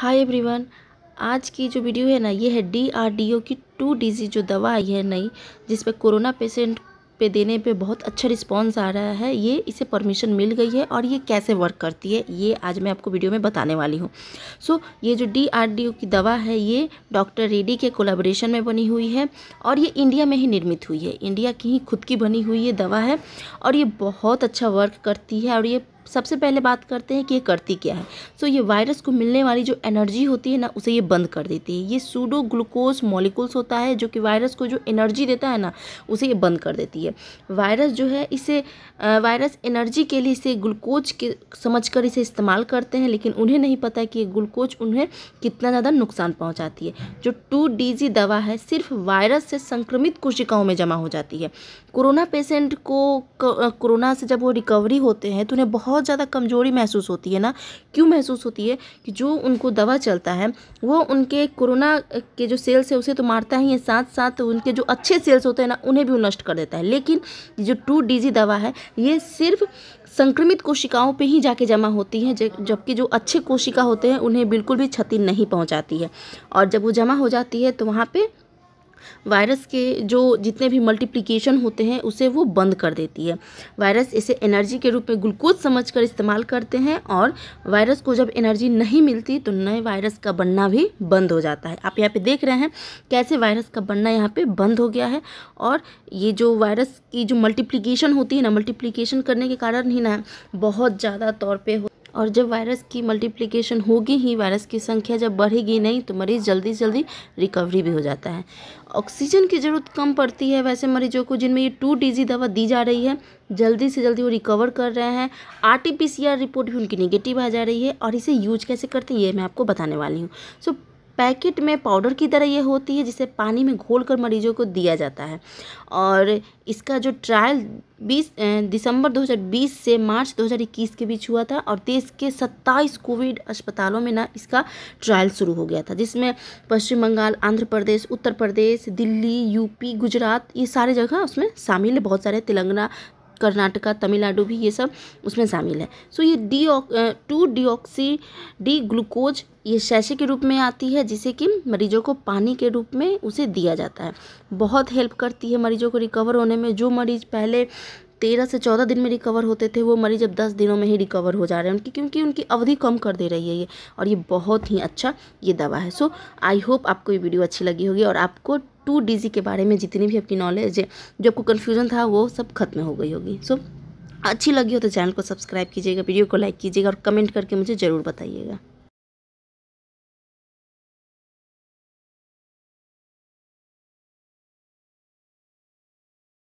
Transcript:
hi everyone आज की जो वीडियो है ना ये है डीआरडीओ की टू डीजी जो दवा आई है नई जिस पे कोरोना पेशेंट पे देने पे बहुत अच्छा रिस्पांस आ रहा है ये इसे परमिशन मिल गई है और ये कैसे वर्क करती है ये आज मैं आपको वीडियो में बताने वाली हूँ सो so, ये जो डी की दवा है ये डॉक्टर रेड्डी के कोलाब्रेशन में बनी हुई है और ये इंडिया में ही निर्मित हुई है इंडिया की ही खुद की बनी हुई ये दवा है और ये बहुत अच्छा वर्क करती है और ये सबसे पहले बात करते हैं कि ये करती क्या है सो so, ये वायरस को मिलने वाली जो एनर्जी होती है ना उसे ये बंद कर देती है ये सूडो ग्लूकोज मॉलिकुल्स होता है जो कि वायरस को जो एनर्जी देता है ना उसे ये बंद कर देती है वायरस जो है इसे वायरस एनर्जी के लिए इसे ग्लूकोज के समझ कर इसे इस्तेमाल करते हैं लेकिन उन्हें नहीं पता कि ये ग्लूकोज उन्हें कितना ज़्यादा नुकसान पहुँचाती है जो टू डी दवा है सिर्फ वायरस से संक्रमित कोशिकाओं में जमा हो जाती है कोरोना पेशेंट को कोरोना से जब वो रिकवरी होते हैं तो उन्हें बहुत बहुत ज़्यादा कमज़ोरी महसूस होती है ना क्यों महसूस होती है कि जो उनको दवा चलता है वो उनके कोरोना के जो सेल्स है उसे तो मारता ही है साथ साथ उनके जो अच्छे सेल्स होते हैं ना उन्हें भी नष्ट कर देता है लेकिन जो टू डीजी दवा है ये सिर्फ संक्रमित कोशिकाओं पे ही जाके जमा होती है जबकि जो अच्छे कोशिका होते हैं उन्हें बिल्कुल भी क्षति नहीं पहुंचाती है और जब वो जमा हो जाती है तो वहाँ पे वायरस के जो जितने भी मल्टीप्लिकेशन होते हैं उसे वो बंद कर देती है वायरस इसे एनर्जी के रूप में ग्लूकोज समझकर इस्तेमाल करते हैं और वायरस को जब एनर्जी नहीं मिलती तो नए वायरस का बनना भी बंद हो जाता है आप यहाँ पे देख रहे हैं कैसे वायरस का बनना यहाँ पे बंद हो गया है और ये जो वायरस की जो मल्टीप्लीकेशन होती है ना मल्टीप्लीकेशन करने के कारण ही ना बहुत ज़्यादा तौर पर और जब वायरस की मल्टीप्लिकेशन होगी ही वायरस की संख्या जब बढ़ेगी नहीं तो मरीज़ जल्दी जल्दी रिकवरी भी हो जाता है ऑक्सीजन की ज़रूरत कम पड़ती है वैसे मरीजों को जिनमें ये टू डीजी दवा दी जा रही है जल्दी से जल्दी वो रिकवर कर रहे हैं R T P C R report भी उनकी निगेटिव आ जा रही है और इसे यूज कैसे करते हैं ये मैं आपको बताने वाली हूँ सो पैकेट में पाउडर की तरह ये होती है जिसे पानी में घोल कर मरीजों को दिया जाता है और इसका जो ट्रायल 20 दिसंबर 2020 से मार्च 2021 के बीच हुआ था और देश के 27 कोविड अस्पतालों में ना इसका ट्रायल शुरू हो गया था जिसमें पश्चिम बंगाल आंध्र प्रदेश उत्तर प्रदेश दिल्ली यूपी गुजरात ये सारे जगह उसमें शामिल है बहुत सारे तेलंगाना कर्नाटका तमिलनाडु भी ये सब उसमें शामिल है सो ये D two deoxy D glucose ये शैशे के रूप में आती है जिसे कि मरीजों को पानी के रूप में उसे दिया जाता है बहुत हेल्प करती है मरीजों को रिकवर होने में जो मरीज पहले तेरह से चौदह दिन में रिकवर होते थे वो मरीज अब दस दिनों में ही रिकवर हो जा रहे हैं उनकी क्योंकि उनकी अवधि कम कर दे रही है ये और ये बहुत ही अच्छा ये दवा है सो आई होप आपको ये वीडियो अच्छी लगी होगी और आपको टू डी के बारे में जितनी भी आपकी नॉलेज है जो आपको कन्फ्यूजन था वो सब खत्म हो गई होगी सो अच्छी लगी हो तो चैनल को सब्सक्राइब कीजिएगा वीडियो को लाइक कीजिएगा और कमेंट करके मुझे ज़रूर बताइएगा